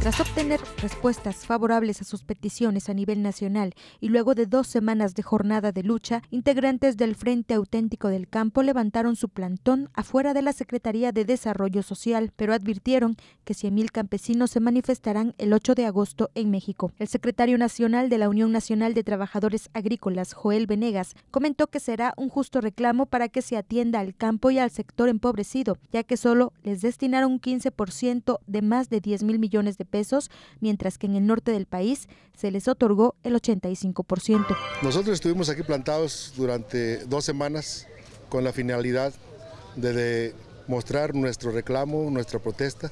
Tras obtener respuestas favorables a sus peticiones a nivel nacional y luego de dos semanas de jornada de lucha, integrantes del Frente Auténtico del Campo levantaron su plantón afuera de la Secretaría de Desarrollo Social, pero advirtieron que 100.000 campesinos se manifestarán el 8 de agosto en México. El secretario nacional de la Unión Nacional de Trabajadores Agrícolas, Joel Venegas, comentó que será un justo reclamo para que se atienda al campo y al sector empobrecido, ya que solo les destinaron un 15% de más de 10 mil millones de pesos, mientras que en el norte del país se les otorgó el 85%. Nosotros estuvimos aquí plantados durante dos semanas con la finalidad de mostrar nuestro reclamo, nuestra protesta,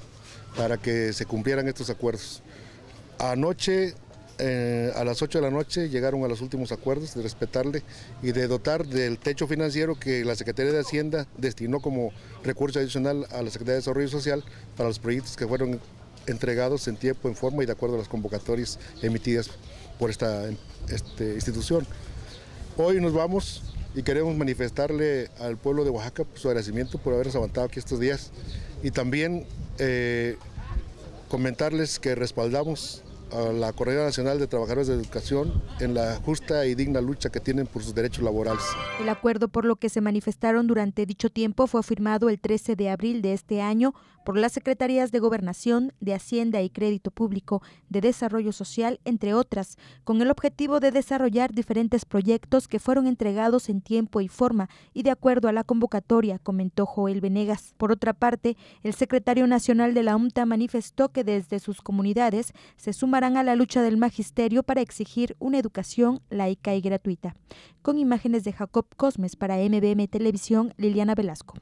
para que se cumplieran estos acuerdos. Anoche eh, a las 8 de la noche llegaron a los últimos acuerdos de respetarle y de dotar del techo financiero que la Secretaría de Hacienda destinó como recurso adicional a la Secretaría de Desarrollo Social para los proyectos que fueron entregados en tiempo, en forma y de acuerdo a las convocatorias emitidas por esta este, institución. Hoy nos vamos y queremos manifestarle al pueblo de Oaxaca pues, su agradecimiento por habernos aguantado aquí estos días y también eh, comentarles que respaldamos a la Correa Nacional de Trabajadores de Educación en la justa y digna lucha que tienen por sus derechos laborales. El acuerdo por lo que se manifestaron durante dicho tiempo fue firmado el 13 de abril de este año por las Secretarías de Gobernación, de Hacienda y Crédito Público, de Desarrollo Social, entre otras, con el objetivo de desarrollar diferentes proyectos que fueron entregados en tiempo y forma y de acuerdo a la convocatoria, comentó Joel Venegas. Por otra parte, el secretario nacional de la UNTA manifestó que desde sus comunidades se suma a la lucha del magisterio para exigir una educación laica y gratuita. Con imágenes de Jacob Cosmes para MBM Televisión, Liliana Velasco.